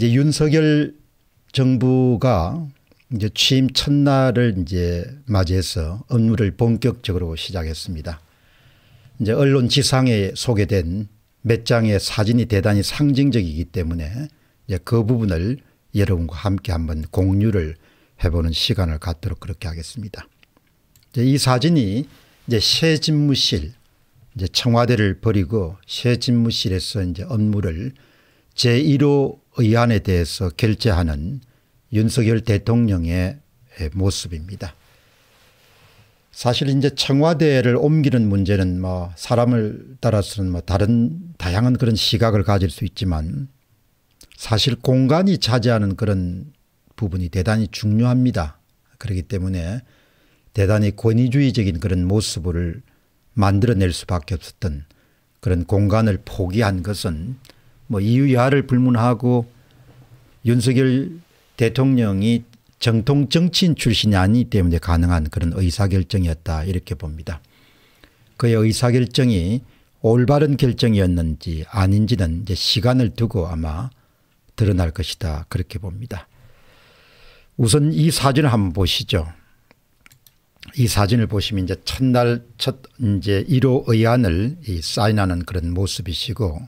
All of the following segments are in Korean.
이제 윤석열 정부가 이제 취임 첫날을 이제 맞이해서 업무를 본격적으로 시작했습니다. 이제 언론 지상에 소개된 몇 장의 사진이 대단히 상징적이기 때문에 이제 그 부분을 여러분과 함께 한번 공유를 해보는 시간을 갖도록 그렇게 하겠습니다. 이제 이 사진이 이제 새 집무실 이제 청와대를 버리고 새 집무실에서 이제 업무를 제1호 의안에 대해서 결재하는 윤석열 대통령의 모습입니다. 사실 이제 청와대를 옮기는 문제는 뭐 사람을 따라서는 뭐 다른 다양한 그런 시각을 가질 수 있지만 사실 공간이 차지하는 그런 부분이 대단히 중요합니다. 그렇기 때문에 대단히 권위주의적인 그런 모습을 만들어낼 수밖에 없었던 그런 공간을 포기한 것은 뭐 이유 야를 불문하고 윤석열 대통령이 정통 정치인 출신이 아니기 때문에 가능한 그런 의사결정이었다 이렇게 봅니다. 그의 의사결정이 올바른 결정이었는지 아닌지는 이제 시간을 두고 아마 드러날 것이다 그렇게 봅니다. 우선 이 사진을 한번 보시죠. 이 사진을 보시면 이제 첫날 첫 이제 1호 의안을 이 사인하는 그런 모습이시고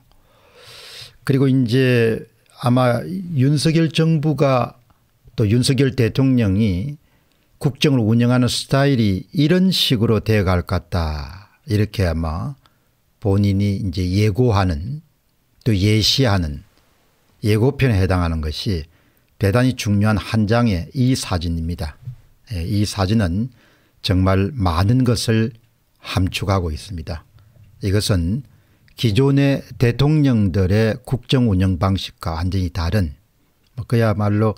그리고 이제 아마 윤석열 정부가 또 윤석열 대통령이 국정을 운영하는 스타일이 이런 식으로 되어갈 것 같다. 이렇게 아마 본인이 이제 예고하는 또 예시하는 예고편에 해당하는 것이 대단히 중요한 한 장의 이 사진입니다. 예, 이 사진은 정말 많은 것을 함축하고 있습니다. 이것은 기존의 대통령들의 국정 운영 방식과 완전히 다른 뭐 그야말로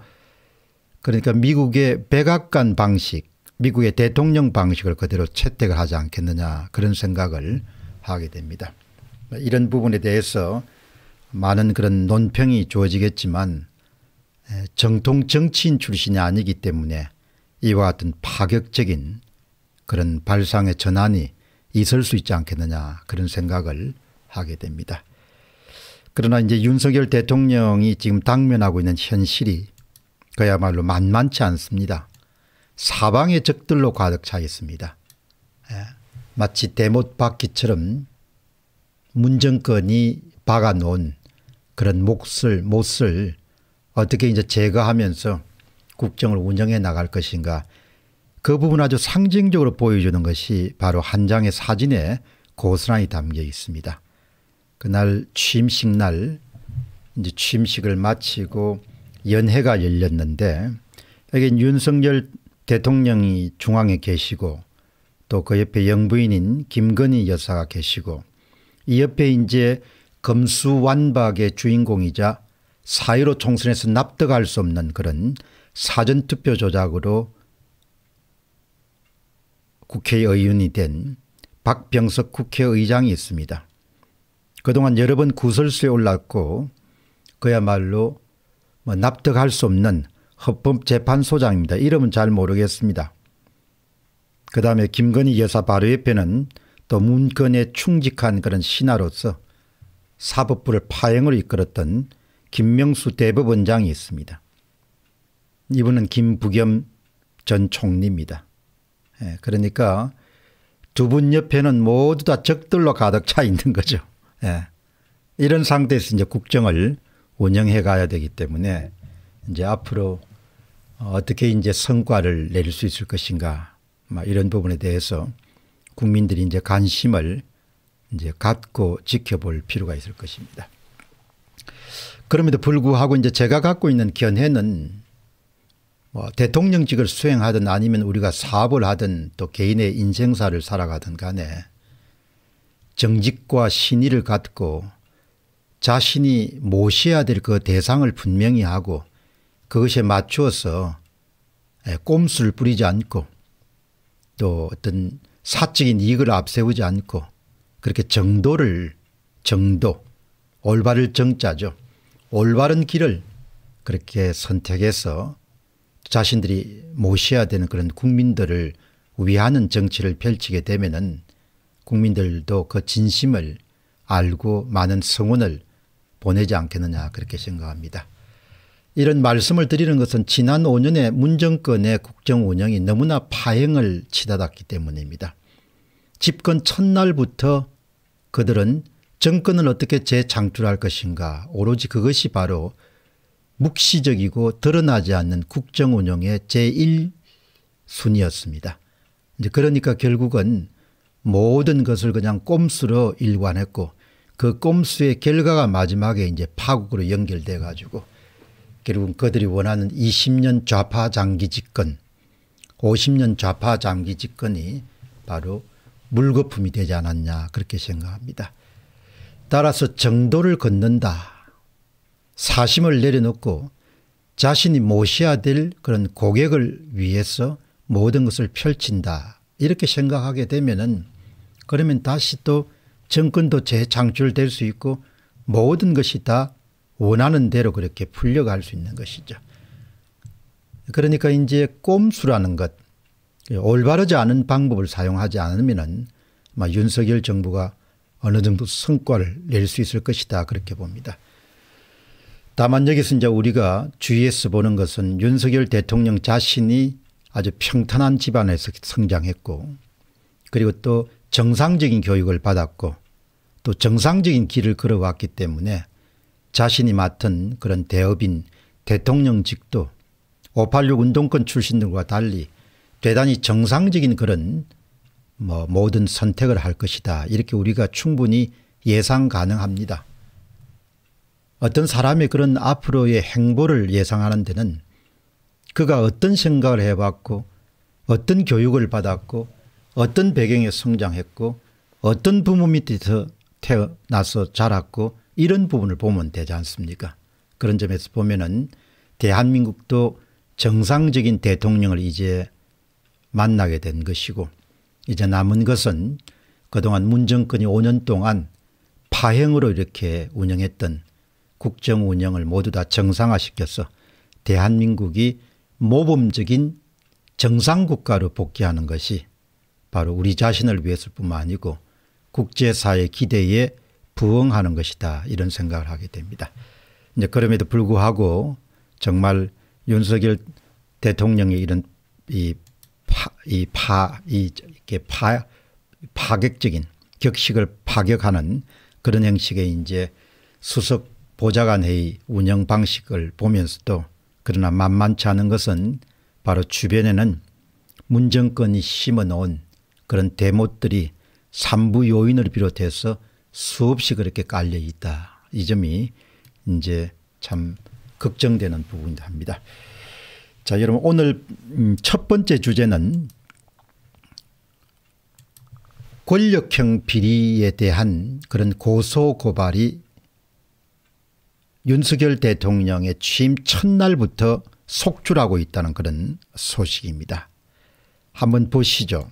그러니까 미국의 백악관 방식 미국의 대통령 방식을 그대로 채택을 하지 않겠느냐 그런 생각을 하게 됩니다. 이런 부분에 대해서 많은 그런 논평이 주어지겠지만 정통 정치인 출신이 아니기 때문에 이와 같은 파격적인 그런 발상의 전환이 있을 수 있지 않겠느냐 그런 생각을 하게 됩니다. 그러나 이제 윤석열 대통령이 지금 당면하고 있는 현실이 그야말로 만만치 않습니다. 사방의 적들로 가득 차 있습니다. 예, 마치 대못 바퀴처럼 문정권이 박아놓은 그런 몫을 못을 어떻게 이제 제거하면서 국정을 운영해 나갈 것인가 그 부분 아주 상징적으로 보여주는 것이 바로 한 장의 사진에 고스란히 담겨 있습니다. 그날 취임식 날 이제 취임식을 마치고 연회가 열렸는데 여기 윤석열 대통령이 중앙에 계시고 또 그 옆에 영부인인 김건희 여사가 계시고 이 옆에 이제 검수완박의 주인공이자 사1로 총선에서 납득할 수 없는 그런 사전투표 조작으로 국회의원이 된 박병석 국회의장이 있습니다. 그동안 여러 번 구설수에 올랐고 그야말로 뭐 납득할 수 없는 헌법재판소장입니다. 이름은 잘 모르겠습니다. 그 다음에 김건희 여사 바로 옆에는 또 문건에 충직한 그런 신하로서 사법부를 파행으로 이끌었던 김명수 대법원장이 있습니다. 이분은 김부겸 전 총리입니다. 예, 그러니까 두 분 옆에는 모두 다 적들로 가득 차 있는 거죠. 예. 이런 상태에서 이제 국정을 운영해 가야 되기 때문에 이제 앞으로 어떻게 이제 성과를 내릴 수 있을 것인가 뭐 이런 부분에 대해서 국민들이 이제 관심을 이제 갖고 지켜볼 필요가 있을 것입니다. 그럼에도 불구하고 이제 제가 갖고 있는 견해는 뭐 대통령직을 수행하든 아니면 우리가 사업을 하든 또 개인의 인생사를 살아가든 간에 정직과 신의를 갖고 자신이 모셔야 될 그 대상을 분명히 하고 그것에 맞추어서 예, 꼼수를 부리지 않고 또 어떤 사적인 이익을 앞세우지 않고 그렇게 정도를 정도 올바를 정자죠. 올바른 길을 그렇게 선택해서 자신들이 모셔야 되는 그런 국민들을 위하는 정치를 펼치게 되면은 국민들도 그 진심을 알고 많은 성원을 보내지 않겠느냐 그렇게 생각합니다. 이런 말씀을 드리는 것은 지난 5년의 문정권의 국정 운영이 너무나 파행을 치닫았기 때문입니다. 집권 첫날부터 그들은 정권을 어떻게 재창출할 것인가 오로지 그것이 바로 묵시적이고 드러나지 않는 국정 운영의 제1순위였습니다. 그러니까 결국은 모든 것을 그냥 꼼수로 일관했고 그 꼼수의 결과가 마지막에 이제 파국으로 연결돼 가지고 결국은 그들이 원하는 20년 좌파 장기 집권 50년 좌파 장기 집권이 바로 물거품이 되지 않았냐 그렇게 생각합니다. 따라서 정도를 걷는다. 사심을 내려놓고 자신이 모셔야 될 그런 고객을 위해서 모든 것을 펼친다. 이렇게 생각하게 되면은 그러면 다시 또 정권도 재창출될 수 있고 모든 것이 다 원하는 대로 그렇게 풀려갈 수 있는 것이죠. 그러니까 이제 꼼수라는 것, 올바르지 않은 방법을 사용하지 않으면은 아마 윤석열 정부가 어느 정도 성과를 낼 수 있을 것이다 그렇게 봅니다. 다만 여기서 이제 우리가 주위에서 보는 것은 윤석열 대통령 자신이 아주 평탄한 집안에서 성장했고 그리고 또 정상적인 교육을 받았고 또 정상적인 길을 걸어왔기 때문에 자신이 맡은 그런 대업인 대통령직도 586 운동권 출신들과 달리 대단히 정상적인 그런 뭐 모든 선택을 할 것이다. 이렇게 우리가 충분히 예상 가능합니다. 어떤 사람의 그런 앞으로의 행보를 예상하는 데는 그가 어떤 생각을 해봤고 어떤 교육을 받았고 어떤 배경에 성장했고 어떤 부모 밑에서 태어나서 자랐고 이런 부분을 보면 되지 않습니까 그런 점에서 보면은 대한민국도 정상적인 대통령을 이제 만나게 된 것이고 이제 남은 것은 그동안 문정권이 5년 동안 파행으로 이렇게 운영했던 국정 운영을 모두 다 정상화시켜서 대한민국이 모범적인 정상국가로 복귀하는 것이 바로 우리 자신을 위해서일 뿐만 아니고 국제사회 기대에 부응하는 것이다 이런 생각을 하게 됩니다. 이제 그럼에도 불구하고 정말 윤석열 대통령의 이런 이 파 이 파 이 이렇게 파 파격적인 격식을 파격하는 그런 형식의 이제 수석 보좌관 회의 운영 방식을 보면서도 그러나 만만치 않은 것은 바로 주변에는 문정권이 심어놓은 그런 대못들이 삼부 요인을 비롯해서 수없이 그렇게 깔려 있다. 이 점이 이제 참 걱정되는 부분이다 합니다. 자, 여러분 오늘 음, 첫 번째 주제는 권력형 비리에 대한 그런 고소 고발이 윤석열 대통령의 취임 첫날부터 속출하고 있다는 그런 소식입니다. 한번 보시죠.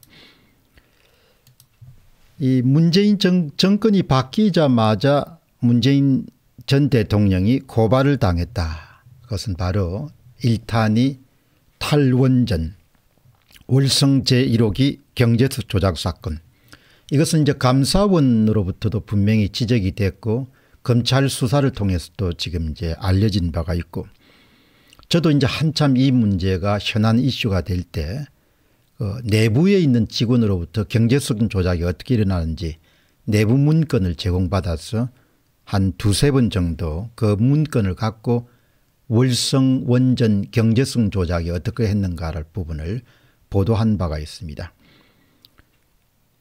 이 문재인 정, 정권이 바뀌자마자 문재인 전 대통령이 고발을 당했다. 그것은 바로 일탄이 탈원전 월성 제1호기 경제 조작 사건. 이것은 이제 감사원으로부터도 분명히 지적이 됐고 검찰 수사를 통해서도 지금 이제 알려진 바가 있고 저도 이제 한참 이 문제가 현안 이슈가 될때 어, 내부에 있는 직원으로부터 경제적인 조작이 어떻게 일어나는지 내부 문건을 제공받아서 한 두세 번 정도 그 문건을 갖고 월성 원전 경제성 조작이 어떻게 했는가를 부분을 보도한 바가 있습니다.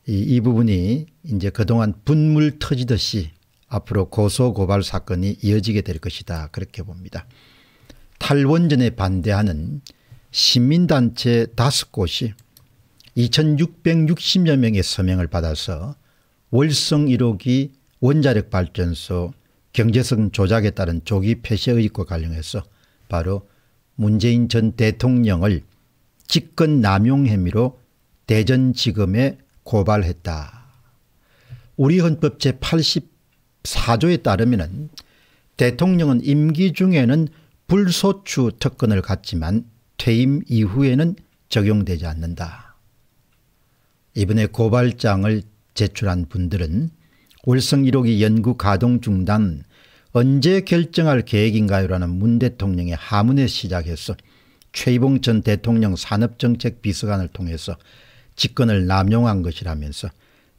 이, 이 부분이 이제 그동안 분물 터지듯이 앞으로 고소고발 사건이 이어지게 될 것이다 그렇게 봅니다. 탈원전에 반대하는 시민단체 다섯 곳이 2660여 명의 서명을 받아서 월성 1호기 원자력 발전소 경제성 조작에 따른 조기 폐쇄 의혹과 관련해서 바로 문재인 전 대통령을 직권 남용 혐의로 대전지검에 고발했다. 우리 헌법 제84조에 따르면 대통령은 임기 중에는 불소추 특권을 갖지만 퇴임 이후에는 적용되지 않는다. 이번에 고발장을 제출한 분들은 월성 1호기 연구 가동 중단 언제 결정할 계획인가요 라는 문 대통령의 하문에 시작해서 최봉 전 대통령 산업정책 비서관을 통해서 직권을 남용한 것이라면서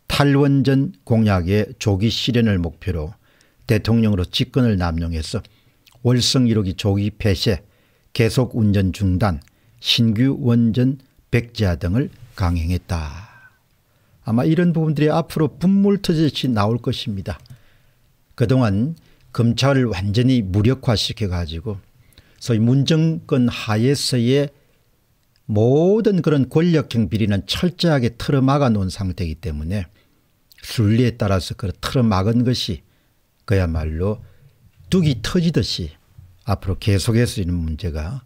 탈원전 공약의 조기 실현을 목표로 대통령으로 직권을 남용해서 월성 1호기 조기 폐쇄, 계속 운전 중단, 신규 원전 백지화 등을 강행했다. 아마 이런 부분들이 앞으로 분물 터지듯이 나올 것입니다. 그동안 검찰을 완전히 무력화시켜 가지고 소위 문정권 하에서의 모든 그런 권력형 비리는 철저하게 틀어막아 놓은 상태이기 때문에 순리에 따라서 그 틀어막은 것이 그야말로 뚝이 터지듯이 앞으로 계속해서 있는 문제가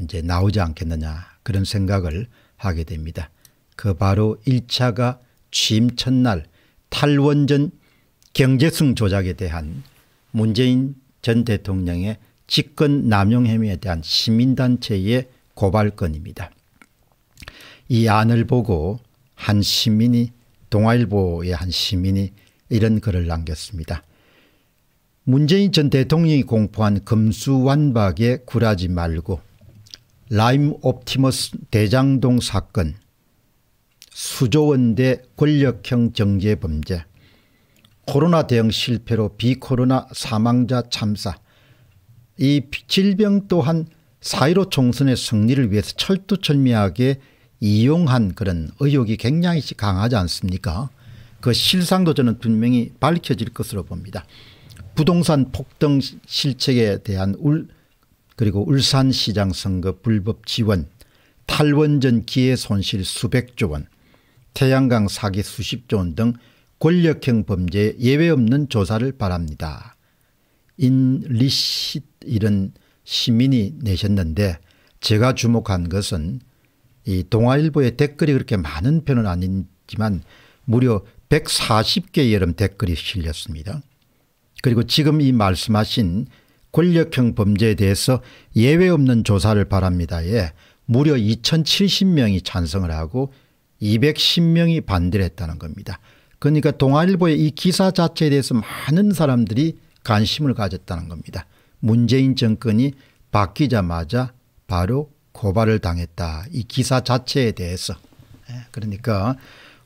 이제 나오지 않겠느냐 그런 생각을 하게 됩니다. 그 바로 1차가 취임 첫날 탈원전 경제성 조작에 대한 문재인 전 대통령의 직권 남용 혐의에 대한 시민단체의 고발건입니다. 이 안을 보고 한 시민이 동아일보의 한 시민이 이런 글을 남겼습니다. 문재인 전 대통령이 공포한 금수완박에 굴하지 말고 라임 옵티머스 대장동 사건 수조원 대 권력형 정제 범죄 코로나 대응 실패로 비코로나 사망자 참사 이 질병 또한 사1로 총선의 승리를 위해서 철두철미하게 이용한 그런 의혹이 굉장히 강하지 않습니까 그 실상도 저는 분명히 밝혀질 것으로 봅니다. 부동산 폭등 실책에 대한 울 그리고 울산시장 선거 불법 지원 탈원전 기회 손실 수백조 원 태양강 사기 수십조 원 등 권력형 범죄 예외 없는 조사를 바랍니다. 인리시 이런 시민이 내셨는데 제가 주목한 것은 이 동아일보의 댓글이 그렇게 많은 편은 아니지만 무려 140개 여름 댓글이 실렸습니다. 그리고 지금 이 말씀하신 권력형 범죄에 대해서 예외 없는 조사를 바랍니다에 무려 2070명이 찬성을 하고 210명이 반대를 했다는 겁니다. 그러니까 동아일보의 이 기사 자체에 대해서 많은 사람들이 관심을 가졌다는 겁니다. 문재인 정권이 바뀌자마자 바로 고발을 당했다. 이 기사 자체에 대해서. 예, 그러니까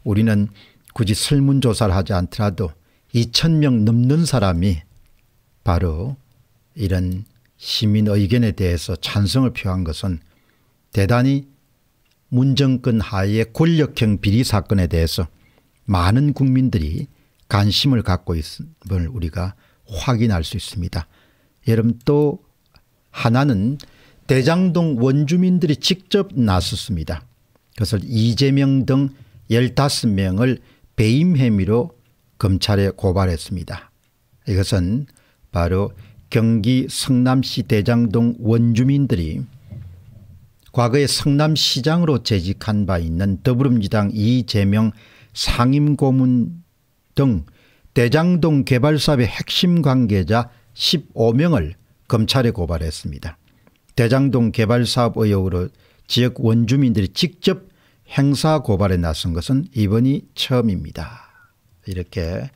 우리는 굳이 설문조사를 하지 않더라도 2천명 넘는 사람이 바로 이런 시민 의견에 대해서 찬성을 표한 것은 대단히 문정권 하의 권력형 비리 사건에 대해서 많은 국민들이 관심을 갖고 있음을 우리가 확인할 수 있습니다. 여러분 또 하나는 대장동 원주민들이 직접 나섰습니다. 그것을 이재명 등 15명을 배임 혐의로 검찰에 고발했습니다. 이것은 바로 경기 성남시 대장동 원주민들이 과거에 성남시장으로 재직한 바 있는 더불어민주당 이재명 상임고문 등 대장동 개발사업의 핵심 관계자 15명을 검찰에 고발했습니다. 대장동 개발사업 의혹으로 지역 원주민들이 직접 행사 고발에 나선 것은 이번이 처음입니다. 이렇게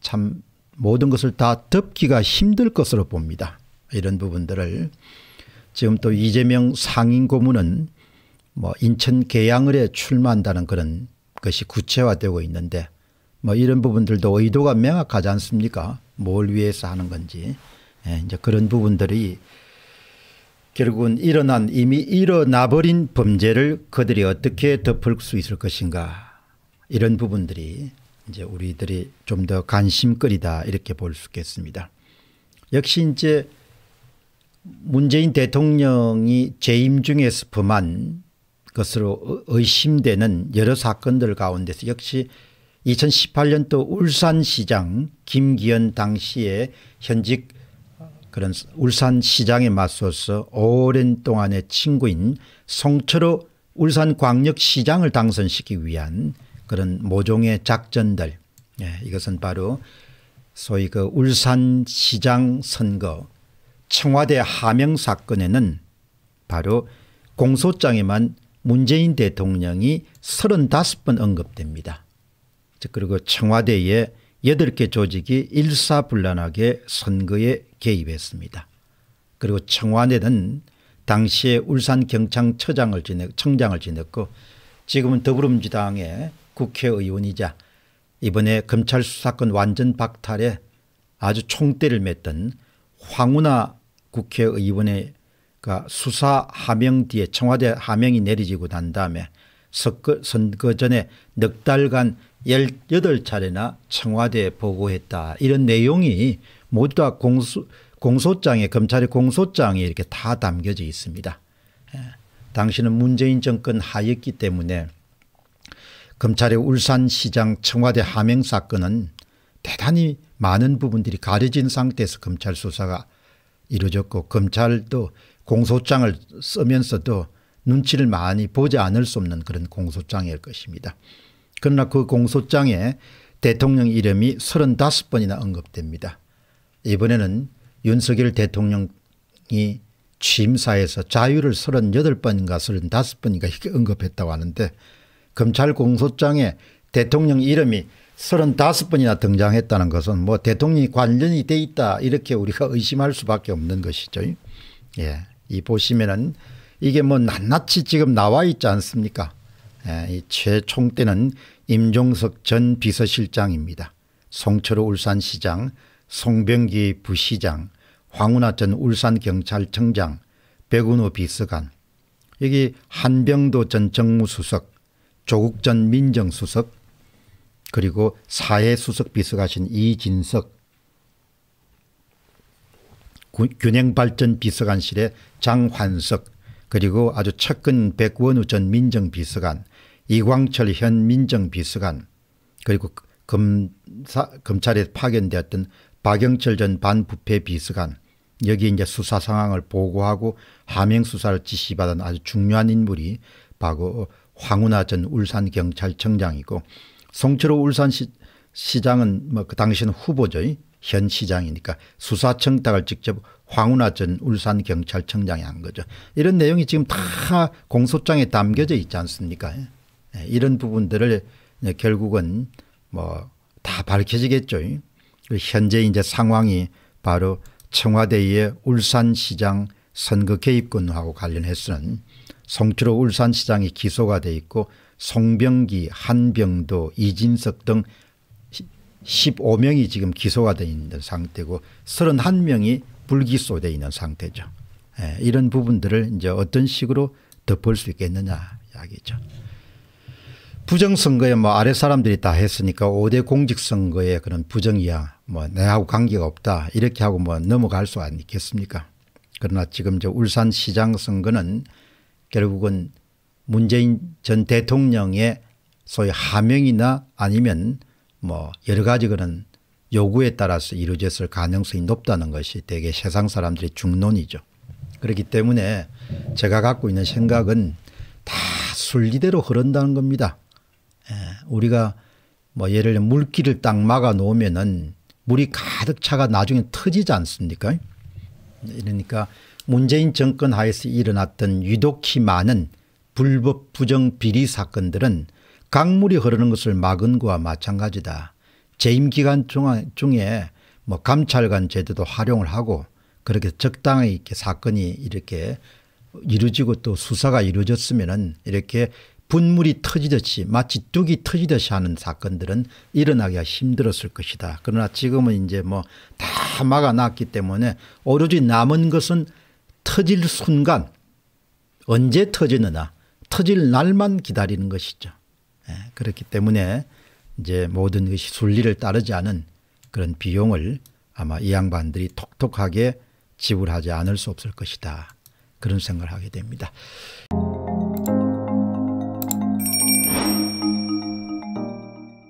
참 모든 것을 다 덮기가 힘들 것으로 봅니다. 이런 부분들을 지금 또 이재명 상인 고문은 뭐 인천 계양을에 출마한다는 그런 것이 구체화되고 있는데 뭐 이런 부분들도 의도가 명확하지 않습니까? 뭘 위해서 하는 건지 예, 이제 그런 부분들이 결국은 일어난 이미 일어나버린 범죄를 그들이 어떻게 덮을 수 있을 것인가 이런 부분들이 이제 우리들이 좀 더 관심거리다 이렇게 볼 수 있겠습니다. 역시 이제 문재인 대통령이 재임 중에서포만 것으로 의심되는 여러 사건들 가운데서 역시 2018년도 울산시장 김기현 당시에 현직 그런 울산시장에 맞서서 오랜 동안의 친구인 송철호 울산광역시장을 당선시키기 위한 그런 모종의 작전들 예, 이것은 바로 소위 그 울산시장 선거 청와대 하명 사건에는 바로 공소장에만 문재인 대통령이 35번 언급됩니다. 그리고 청와대의 8개 조직이 일사불란하게 선거에 개입했습니다. 그리고 청와대는 당시에 울산 경찰청장을 지냈, 지냈고 지금은 더불어민주당의 국회의원이자 이번에 검찰 수사권 완전 박탈에 아주 총대를 맸던 황운하 국회의원의 수사 하명 뒤에 청와대 하명이 내려지고 난 다음에 선거 전에 넉 달간 18차례나 청와대에 보고했다. 이런 내용이 모두 다 공소, 공소장에 검찰의 공소장에 이렇게 다 담겨져 있습니다. 예. 당신은 문재인 정권 하였기 때문에 검찰의 울산시장 청와대 하명 사건은 대단히 많은 부분들이 가려진 상태에서 검찰 수사가 이루어졌고 검찰도 공소장을 쓰면서도 눈치를 많이 보지 않을 수 없는 그런 공소장일 것입니다. 그러나 그 공소장에 대통령 이름이 35번이나 언급됩니다. 이번에는 윤석열 대통령이 취임사에서 자유를 38번인가 35번인가 이렇게 언급했다고 하는데 검찰 공소장에 대통령 이름이 35번이나 등장했다는 것은 뭐 대통령이 관련이 돼 있다 이렇게 우리가 의심할 수밖에 없는 것이죠. 예. 이 보시면은 이게 뭐 낱낱이 지금 나와 있지 않습니까? 예. 이 최총 때는 임종석 전 비서실장입니다. 송철호 울산시장, 송병기 부시장, 황운하 전 울산경찰청장, 백운호 비서관, 여기 한병도 전 정무수석, 조국 전 민정수석, 그리고 사회수석 비서관신 이진석 균형발전 비서관실의 장환석 그리고 아주 측근 백원우 전 민정비서관 이광철 현 민정비서관 그리고 그 검사, 검찰에 파견되었던 박영철 전 반부패 비서관 여기 이제 수사 상황을 보고하고 하명 수사를 지시받은 아주 중요한 인물이 바로 황운하 전 울산경찰청장이고 송철호 울산시장은 뭐 그 당시는 후보죠. 현 시장이니까 수사청탁을 직접 황운하 전 울산경찰청장이 한 거죠. 이런 내용이 지금 다 공소장에 담겨져 있지 않습니까? 예, 이런 부분들을 결국은 뭐 다 밝혀지겠죠. 그 현재 이제 상황이 바로 청와대의 울산시장 선거 개입권하고 관련해서는 송추로 울산시장이 기소가 돼 있고 송병기, 한병도, 이진석 등 15명이 지금 기소가 돼 있는 상태고 31명이 불기소돼 있는 상태죠. 예, 이런 부분들을 이제 어떤 식으로 덮을 수 있겠느냐 이야기죠. 부정선거에 뭐 아래 사람들이 다 했으니까 5대 공직선거에 그런 부정이야 뭐 내하고 관계가 없다 이렇게 하고 뭐 넘어갈 수아있겠습니까 그러나 지금 저 울산시장 선거는 결국은 문재인 전 대통령의 소위 하명이나 아니면 뭐 여러 가지 그런 요구에 따라서 이루어졌을 가능성이 높다는 것이 대개 세상 사람들의 중론이죠. 그렇기 때문에 제가 갖고 있는 생각은 다 순리대로 흐른다는 겁니다. 예, 우리가 뭐 예를 들면 물기를딱 막아 놓으면은 물이 가득 차가 나중에 터지지 않습니까? 이러니까 문재인 정권 하에서 일어났던 유독히 많은 불법 부정 비리 사건들은 강물이 흐르는 것을 막은 것과 마찬가지다. 재임 기간 중에 뭐 감찰관 제도도 활용을 하고 그렇게 적당히 이렇게 사건이 이렇게 이루어지고 또 수사가 이루어졌으면 이렇게 분물이 터지듯이 마치 뚝이 터지듯이 하는 사건들은 일어나기가 힘들었을 것이다. 그러나 지금은 이제 뭐 다 막아놨기 때문에 오로지 남은 것은 터질 순간 언제 터지느냐 터질 날만 기다리는 것이죠. 예, 그렇기 때문에 이제 모든 것이 순리를 따르지 않은 그런 비용을 아마 이 양반들이 톡톡하게 지불하지 않을 수 없을 것이다. 그런 생각을 하게 됩니다.